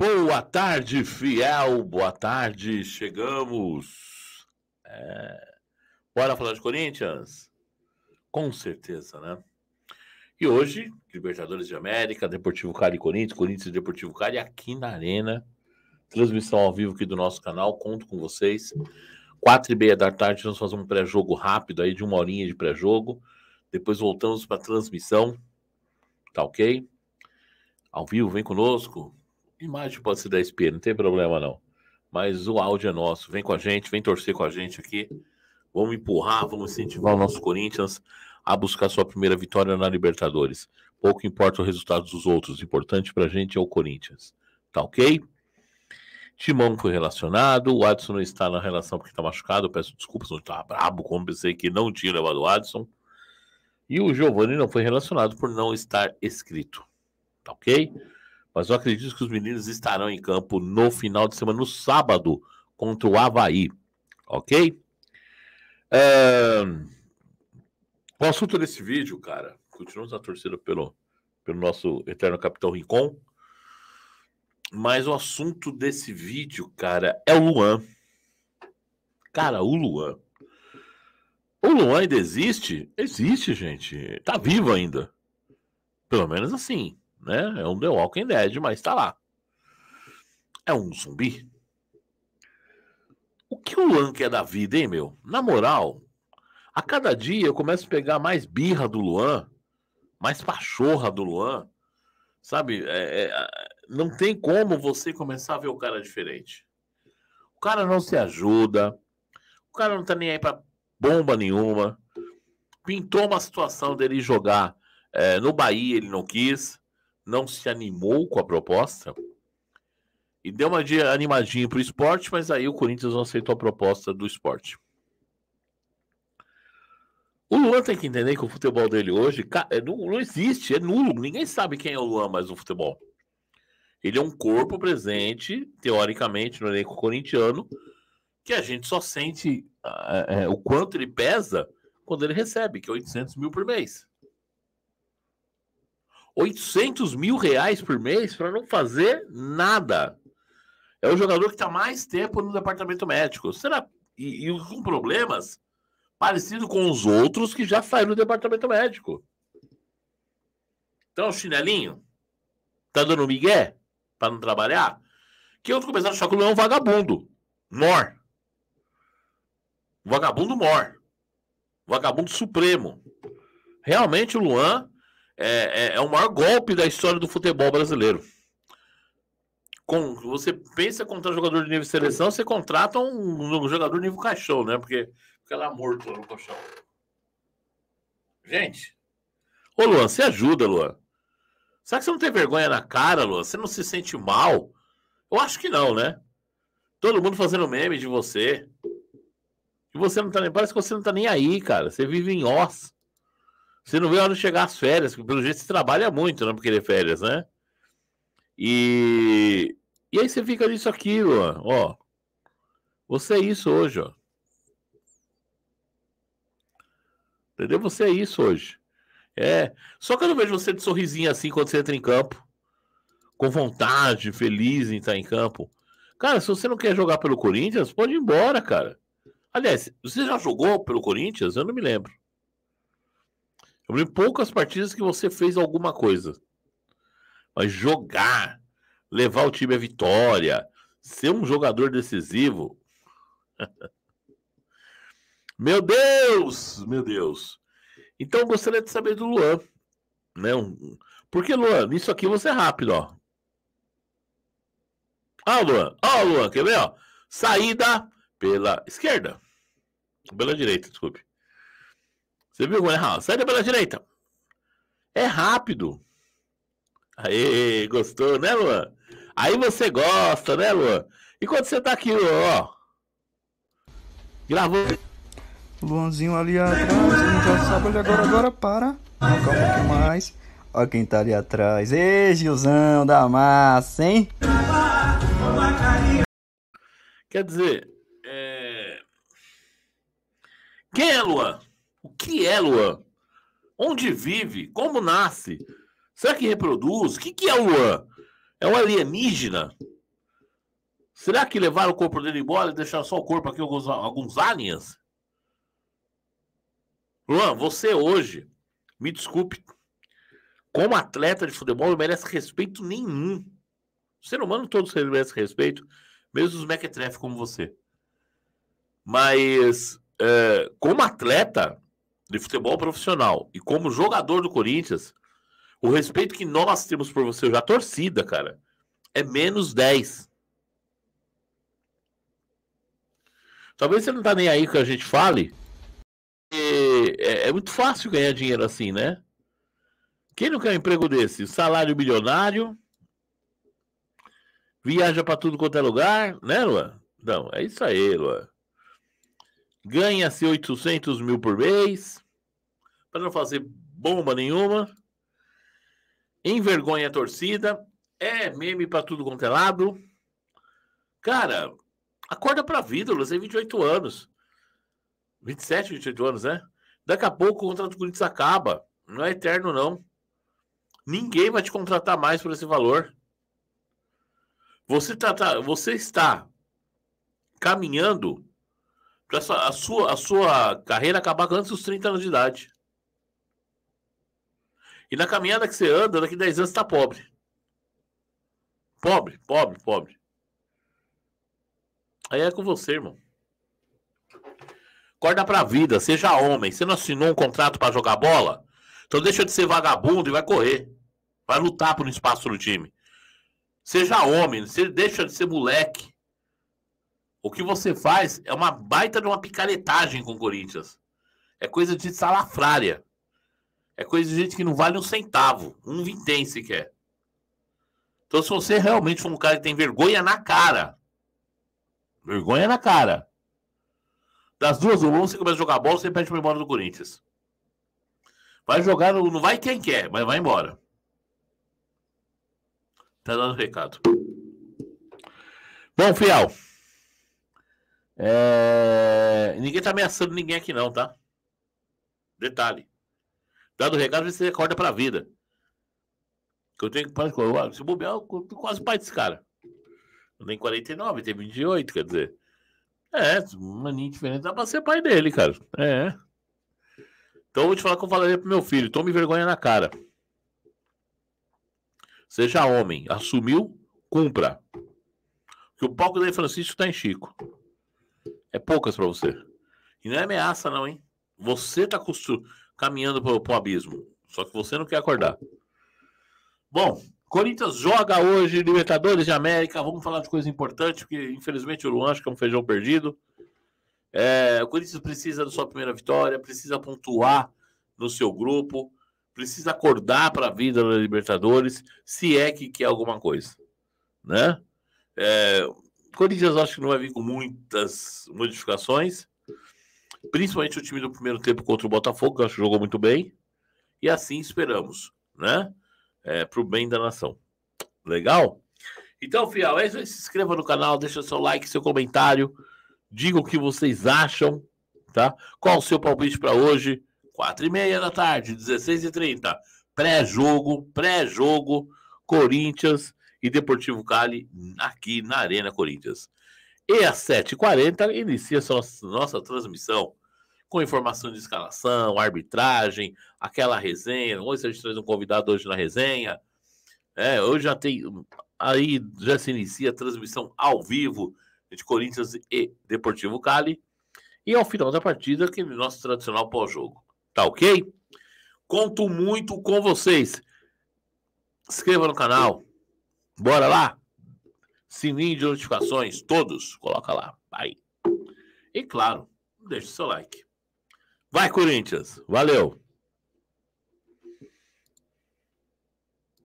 Boa tarde, fiel. Boa tarde. Chegamos. É... Bora falar de Corinthians? Com certeza, né? E hoje, Libertadores de América, Deportivo Cali e Corinthians, Corinthians e Deportivo Cali, aqui na Arena. Transmissão ao vivo aqui do nosso canal, conto com vocês. Quatro e meia da tarde, Vamos fazer um pré-jogo rápido aí, de uma horinha de pré-jogo. Depois voltamos para a transmissão, tá ok? Ao vivo, vem conosco. Imagem pode ser da SP, não tem problema não. Mas o áudio é nosso. Vem com a gente, vem torcer com a gente aqui. Vamos empurrar, vamos incentivar o nosso Corinthians a buscar sua primeira vitória na Libertadores. Pouco importa o resultado dos outros, o importante pra gente é o Corinthians. Tá ok? Timão foi relacionado, o Adson não está na relação porque está machucado. Eu peço desculpas, não estava tá brabo, como pensei que não tinha levado o Adson. E o Giovanni não foi relacionado por não estar escrito. Tá ok? Mas eu acredito que os meninos estarão em campo no final de semana, no sábado, contra o Havaí. Ok? É... O assunto desse vídeo, cara, continuamos a torcida pelo, pelo nosso eterno capitão Rincon. Mas o assunto desse vídeo, cara, é o Luan. Cara, o Luan. O Luan ainda existe? Existe, gente. Tá vivo ainda. Pelo menos assim né? É um The Walking Dead, mas tá lá. É um zumbi. O que o Luan quer da vida, hein, meu? Na moral, a cada dia eu começo a pegar mais birra do Luan, mais pachorra do Luan. Sabe? É, é, não tem como você começar a ver o cara diferente. O cara não se ajuda. O cara não tá nem aí pra bomba nenhuma. Pintou uma situação dele jogar é, no Bahia, ele não quis não se animou com a proposta e deu uma animadinha para o esporte, mas aí o Corinthians não aceitou a proposta do esporte. O Luan tem que entender que o futebol dele hoje é, não, existe, é nulo. Ninguém sabe quem é o Luan mais no futebol. Ele é um corpo presente, teoricamente, no elenco corintiano, que a gente só sente ah, é, o quanto ele pesa quando ele recebe, que é 800 mil por mês. 800 mil reais por mês para não fazer nada. É o jogador que está mais tempo no departamento médico. Será? E, e com problemas parecido com os outros que já saíram do departamento médico. Então, chinelinho, tá dando migué para não trabalhar? Que eu começar a achar que o Leão é um vagabundo. Mor. Vagabundo mor. Vagabundo supremo. Realmente o Luan é, é, é o maior golpe da história do futebol brasileiro. Com, você pensa contratar um jogador de nível seleção, você contrata um, um jogador de nível caixão, né? Porque fica lá é morto lá no colchão. Gente. Ô, Luan, você ajuda, Luan. Será que você não tem vergonha na cara, Luan? Você não se sente mal? Eu acho que não, né? Todo mundo fazendo meme de você. E você não tá nem. Parece que você não tá nem aí, cara. Você vive em ós. Você não vê a hora de chegar às férias, porque pelo jeito você trabalha muito, não né, porque ele férias, né? E, e aí você fica nisso aqui, ó. ó. Você é isso hoje, ó. Entendeu? Você é isso hoje. É. Só que eu não vejo você de sorrisinho assim quando você entra em campo. Com vontade, feliz em estar em campo. Cara, se você não quer jogar pelo Corinthians, pode ir embora, cara. Aliás, você já jogou pelo Corinthians? Eu não me lembro. Eu lembro poucas partidas que você fez alguma coisa. Mas jogar, levar o time à vitória, ser um jogador decisivo. meu Deus! Meu Deus! Então eu gostaria de saber do Luan. Né? Porque, Luan, nisso aqui você é rápido, ó. Ó, Luan, ó, Luan, quer ver, ó? Saída pela esquerda. Pela direita, desculpe. Você viu, é sai da pela direita. É rápido. Aí, gostou, né, Luan? Aí você gosta, né, Luan? E quando você tá aqui, ó. Gravou. Luanzinho ali atrás, não já sabe, olha agora, agora para. Calma um mais. Olha quem tá ali atrás. Ei, Gilzão da massa, hein? Quer dizer, é... quem é Luan? O que é, Luan? Onde vive? Como nasce? Será que reproduz? O que, que é o Luan? É um alienígena? Será que levaram o corpo dele embora e deixaram só o corpo aqui, alguns, alguns aliens? Luan, você hoje, me desculpe, como atleta de futebol, não merece respeito nenhum. O ser humano todo merece respeito, mesmo os mequetrefe como você. Mas, é, como atleta, de futebol profissional e como jogador do Corinthians, o respeito que nós temos por você, já torcida, cara, é menos 10. Talvez você não tá nem aí que a gente fale. É, é, muito fácil ganhar dinheiro assim, né? Quem não quer um emprego desse? Salário bilionário. Viaja para tudo quanto é lugar, né, Luan? Não, é isso aí, Luan ganha-se 800 mil por mês, para não fazer bomba nenhuma, envergonha a torcida, é meme para tudo quanto é lado. Cara, acorda a vida, você tem 28 anos. 27, 28 anos, né? Daqui a pouco o contrato do Corinthians acaba. Não é eterno, não. Ninguém vai te contratar mais por esse valor. Você, tá, tá, você está caminhando essa, a, sua, a sua carreira acabar antes dos 30 anos de idade. E na caminhada que você anda, daqui 10 anos você tá pobre. Pobre, pobre, pobre. Aí é com você, irmão. Acorda pra vida, seja homem. Você não assinou um contrato para jogar bola? Então deixa de ser vagabundo e vai correr. Vai lutar por um espaço no time. Seja homem, você deixa de ser moleque. O que você faz é uma baita de uma picaretagem com o Corinthians. É coisa de salafrária. É coisa de gente que não vale um centavo, um vintém sequer. Então, se você realmente for um cara que tem vergonha na cara, vergonha na cara, das duas, ou você começa a jogar bola, você pede pra embora do Corinthians. Vai jogar, não vai quem quer, mas vai embora. Tá dando recado. Bom, Fiel. É... Ninguém tá ameaçando ninguém aqui, não, tá? Detalhe. Dado o recado, você acorda pra vida. Que eu tenho que parar de Se bobear, eu tô quase pai desse cara. Eu tenho 49, tem 28, quer dizer. É, uma maninho diferente dá pra ser pai dele, cara. É. Então eu vou te falar que eu falaria pro meu filho: tome vergonha na cara. Seja homem, assumiu, cumpra. Que o palco da Francisco tá em Chico. É poucas para você. E não é ameaça, não, hein? Você tá caminhando pro, pro abismo. Só que você não quer acordar. Bom, Corinthians joga hoje, Libertadores de América. Vamos falar de coisa importante, porque infelizmente o Luan acho que é um feijão perdido. É, o Corinthians precisa da sua primeira vitória, precisa pontuar no seu grupo, precisa acordar para a vida da Libertadores, se é que quer alguma coisa, né? É, Corinthians acho que não vai vir com muitas modificações. Principalmente o time do primeiro tempo contra o Botafogo, que eu acho que jogou muito bem. E assim esperamos, né? É, pro bem da nação. Legal? Então, Fial, é isso aí. Se inscreva no canal, deixa seu like, seu comentário. Diga o que vocês acham, tá? Qual o seu palpite para hoje? 4 e meia da tarde, 16 e 30 Pré-jogo, pré-jogo, Corinthians e Deportivo Cali hum. aqui na Arena Corinthians. E às 7h40 inicia nossa, nossa transmissão com informação de escalação, arbitragem, aquela resenha. Hoje a gente traz um convidado hoje na resenha. É, hoje já tem. Aí já se inicia a transmissão ao vivo de Corinthians e Deportivo Cali. E ao final da partida, aquele nosso tradicional pós-jogo. Tá ok? Conto muito com vocês. Se inscreva no canal, Bora lá? Sininho de notificações, todos, coloca lá. Vai. E claro, deixa o seu like. Vai, Corinthians. Valeu.